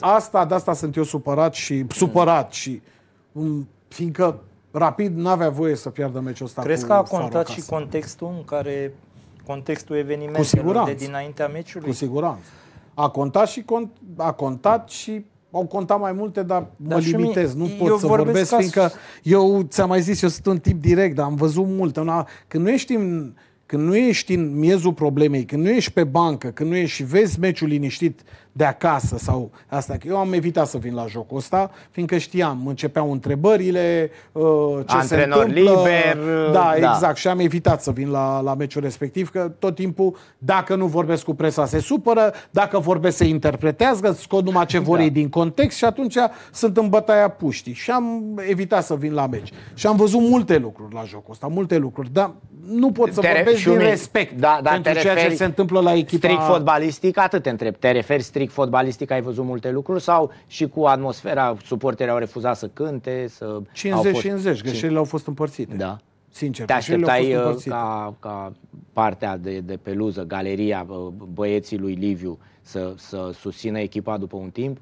Asta, de asta sunt eu supărat și supărat și um, fiindcă Rapid n-avea voie să piardă meciul ăsta Crezi că a contat și contextul în care contextul evenimentelor de dinaintea meciului? Cu siguranță. A contat și cont, a contat și au contat mai multe, dar, dar mă limitez, nu pot să vorbesc, vorbesc fiindcă eu ți-am mai zis, eu sunt un tip direct, dar am văzut multe. când nu ești în, când nu ești în miezul problemei, când nu ești pe bancă, când nu ești și vezi meciul liniștit de acasă sau asta, că eu am evitat să vin la jocul ăsta, fiindcă știam, începeau întrebările, uh, ce Antrenor se întâmplă. liber. Uh, da, da, exact, și am evitat să vin la, la meciul respectiv, că tot timpul, dacă nu vorbesc cu presa, se supără, dacă vorbesc, se interpretează, scot numai ce vor da. ei din context și atunci sunt în bătaia puștii. Și am evitat să vin la meci. Și am văzut multe lucruri la jocul ăsta, multe lucruri, dar nu pot să te vorbesc și din respect da, da, pentru te ceea ce se întâmplă la echipa... Strict fotbalistic, atât te întreb. Te referi strict fotbalistic, ai văzut multe lucruri sau și cu atmosfera, suporterii au refuzat să cânte? Să 50-50, fost... 50. greșelile au fost împărțite. Da. Sincer, te așteptai uh, ca, ca partea de, de peluză, galeria uh, băieții lui Liviu să, să susțină echipa după un timp?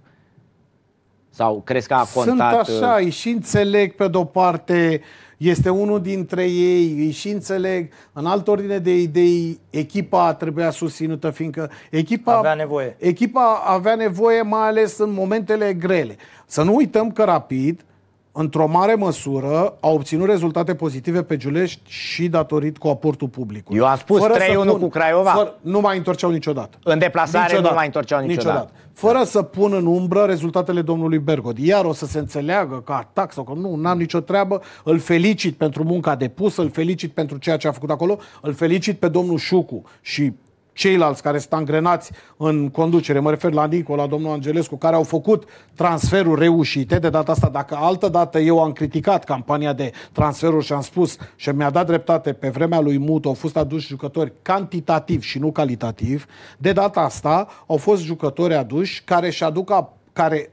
Sau crezi că a contat? Sunt așa, uh, îi și înțeleg pe de-o parte, este unul dintre ei, îi și înțeleg. În altă ordine de idei, echipa trebuia susținută, fiindcă echipa avea nevoie, echipa avea nevoie mai ales în momentele grele. Să nu uităm că Rapid într-o mare măsură, a obținut rezultate pozitive pe Giulești și datorit cu aportul publicului. Eu am spus fără 3-1 cu Craiova. Fără, nu mai întorceau niciodată. În deplasare niciodată. nu mai întorceau niciodată. niciodată. Fără da. să pun în umbră rezultatele domnului Bergod. Iar o să se înțeleagă că atac sau că nu, n-am nicio treabă. Îl felicit pentru munca depusă, îl felicit pentru ceea ce a făcut acolo, îl felicit pe domnul Șucu și ceilalți care sunt angrenați în conducere, mă refer la Nico, la domnul Angelescu, care au făcut transferuri reușite de data asta. Dacă altă dată eu am criticat campania de transferuri și am spus și mi-a dat dreptate, pe vremea lui Muto, au fost aduși jucători cantitativ și nu calitativ, de data asta au fost jucători aduși care și aduc care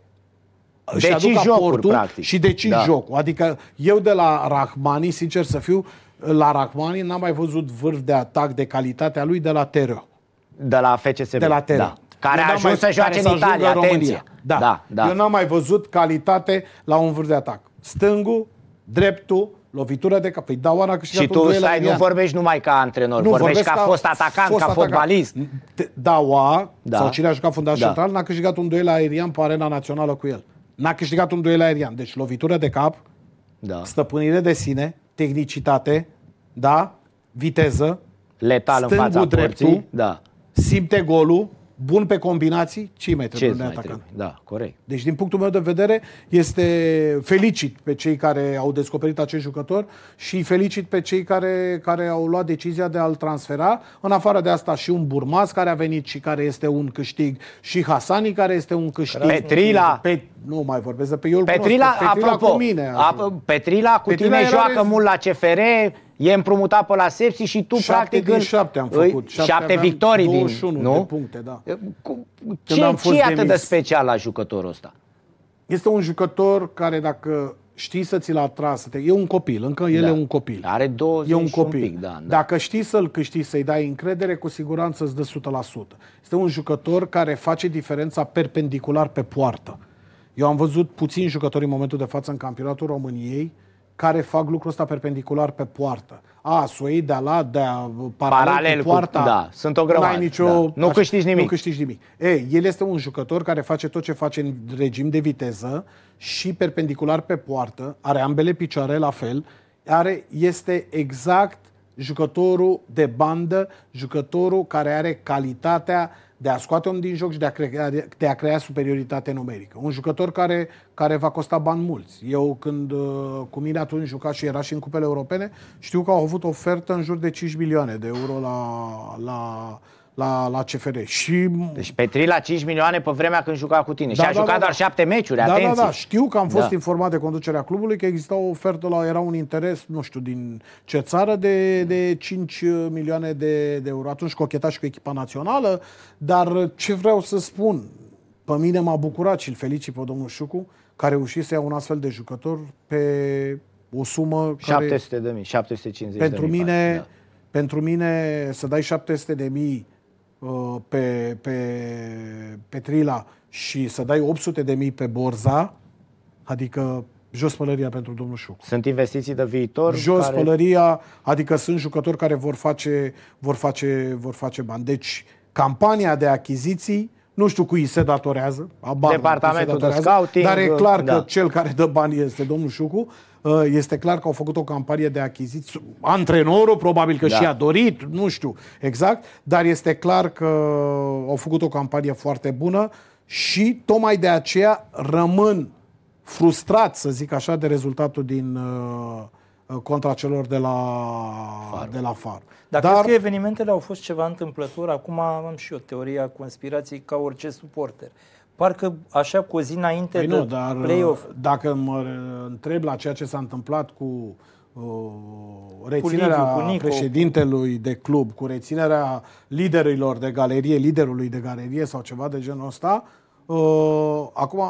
și deci aduc jocuri, aportul practic. și deci da. jocul. Adică eu de la Rahmani, sincer să fiu, la Rahmani n-am mai văzut vârf de atac de calitatea lui de la Tereo. De la FCSB. De la TN. Da. Care a ajuns să joace în Italia, atenție. Da. Da, da. Eu n-am mai văzut calitate la un vârf de atac. Stângul, dreptul, lovitură de cap. Păi da, oana câștigat Și tu stai, nu vorbești numai ca antrenor, nu, vorbești ca, ca fost atacant, fost ca atacant. fotbalist. Daua, da. sau cine a jucat fundaș da. central, n-a câștigat un duel aerian pe arena națională cu el. N-a câștigat un duel aerian. Deci lovitură de cap, da. stăpânire de sine, tehnicitate, da, viteză, letal în fața dreptul, porții, da simte golul, bun pe combinații, ce mai trebuie ce atacant. Trebuie? Da, corect. Deci, din punctul meu de vedere, este felicit pe cei care au descoperit acest jucător și felicit pe cei care, care au luat decizia de a-l transfera. În afară de asta și un Burmaz care a venit și care este un câștig și Hasani care este un câștig. Petrila. Pe, nu mai vorbesc de pe eu Petrila, cunosc, Petrila apropo, cu mine. Apropo. Petrila cu Petrila tine joacă rez... mult la CFR, e împrumutat pe la Sepsi și tu șapte practic... Din șapte am făcut. Șapte, șapte victorii 21 din, nu? de puncte, da. Cu, ce, am fost ce e atât de special la jucătorul ăsta? Este un jucător care dacă știi să ți-l atras, e un copil, încă el da. e un copil. Are 20 e un copil. Un pic, da, da. Dacă știi să-l câștigi, să-i dai încredere, cu siguranță îți dă 100%. Este un jucător care face diferența perpendicular pe poartă. Eu am văzut puțini jucători în momentul de față în campionatul României uh, care fac lucrul ăsta perpendicular pe poartă. A, suei de la, de a, paralel, paralel cu poarta. Cu, da, sunt o grămadă. Nicio, da. Nu așa, câștigi nimic. Nu câștigi nimic. E, el este un jucător care face tot ce face în regim de viteză și perpendicular pe poartă, are ambele picioare la fel, are, este exact jucătorul de bandă, jucătorul care are calitatea uh, de a scoate om din joc și de a crea, de a crea superioritate numerică. Un jucător care, care va costa bani mulți. Eu când uh, cu mine atunci juca și era și în cupele europene, știu că au avut ofertă în jur de 5 milioane de euro la, la la, la CFR. Și... Deci Petri la 5 milioane pe vremea când juca cu tine. Da, și a da, jucat da, doar da. meciuri, da, da atenție. Da, da, știu că am fost da. informat de conducerea clubului că exista o ofertă, la, era un interes, nu știu din ce țară, de, de 5 milioane de, de euro. Atunci cocheta și cu echipa națională, dar ce vreau să spun, pe mine m-a bucurat și îl felicit pe domnul Șucu, că a reușit să ia un astfel de jucător pe o sumă 700 care... de mii, 750 pentru de mii. Mine, da. Pentru mine să dai 700 de mii Uh, pe, pe, pe Trila și să dai 800 de mii pe Borza, adică jos pălăria pentru domnul Șuc. Sunt investiții de viitor? Jos care... pălăria, adică sunt jucători care vor face, vor, face, vor face bani. Deci, campania de achiziții, nu știu cui se datorează, Departamentul se datorează, de scouting, dar e clar da. că cel care dă bani este domnul Șucu, Uh, este clar că au făcut o campanie de achiziții. Antrenorul probabil că da. și-a dorit, nu știu exact, dar este clar că au făcut o campanie foarte bună și tocmai de aceea rămân frustrat, să zic așa, de rezultatul din uh, uh, contra celor de la Far. De la far. Dar, Dar crezi că evenimentele au fost ceva întâmplător? Acum am și eu teoria conspirației ca orice suporter. Parcă așa cu o zi înainte păi de nu, dar play-off. Uh, dacă mă întreb la ceea ce s-a întâmplat cu uh, reținerea cu Liviu, cu președintelui de club, cu reținerea liderilor de galerie, liderului de galerie sau ceva de genul ăsta, uh, Uh, acum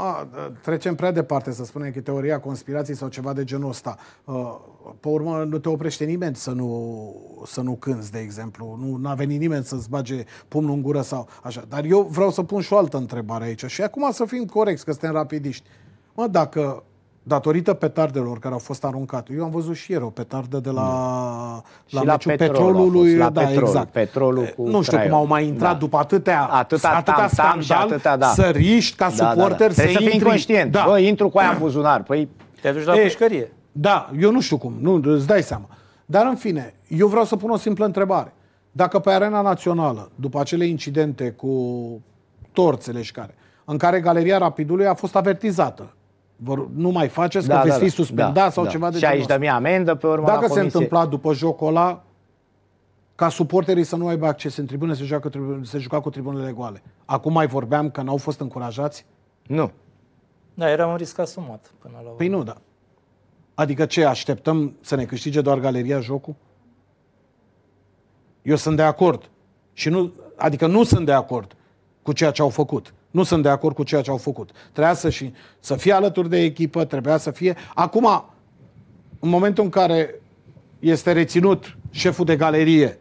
trecem prea departe, să spunem că teoria conspirației sau ceva de genul ăsta. Uh, pe urmă, nu te oprește nimeni să nu, să nu cânți, de exemplu. Nu a venit nimeni să-ți bage pumnul în gură sau așa. Dar eu vreau să pun și o altă întrebare aici. Și acum să fim corecți, că suntem rapidiști. Mă, dacă datorită petardelor care au fost aruncate. Eu am văzut și ieri o petardă de la, da. la, la meciul petrol petrolului. La da, petrol, exact. petrolul cu Nu știu traiul. cum au mai intrat da. după atâtea, atâta, atâta tam, scandal, atâta, da. să riști ca da, suporter da, da. să Trebuie intri. să fii inconștient. Da. Bă, intru cu aia în buzunar. Păi... Te duci la e, pușcărie. Da, eu nu știu cum, nu, îți dai seama. Dar în fine, eu vreau să pun o simplă întrebare. Dacă pe arena națională, după acele incidente cu torțele și care, în care galeria Rapidului a fost avertizată vor, nu mai faceți, da, că da, veți fi da. suspendat da, sau da. ceva de genul. Și aici dăm amendă pe urmă Dacă se întâmpla după jocul ăla, ca suporterii să nu aibă acces în tribune, se, joacă, se juca cu tribunele goale. Acum mai vorbeam că n-au fost încurajați? Nu. Da, era un risc asumat până la urmă. Păi nu, da. Adică ce, așteptăm să ne câștige doar galeria jocul? Eu sunt de acord. Și nu, adică nu sunt de acord cu ceea ce au făcut. Nu sunt de acord cu ceea ce au făcut. Trebuia să, și, să fie alături de echipă, trebuia să fie... Acum, în momentul în care este reținut șeful de galerie,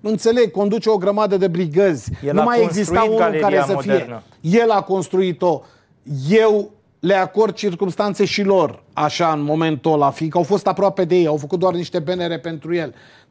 înțeleg, conduce o grămadă de brigăzi, El nu mai exista unul care să modernă. fie. El a construit-o. Eu le acord circumstanțe și lor, așa, în momentul ăla, fiindcă au fost aproape de ei, au făcut doar niște benere pentru el.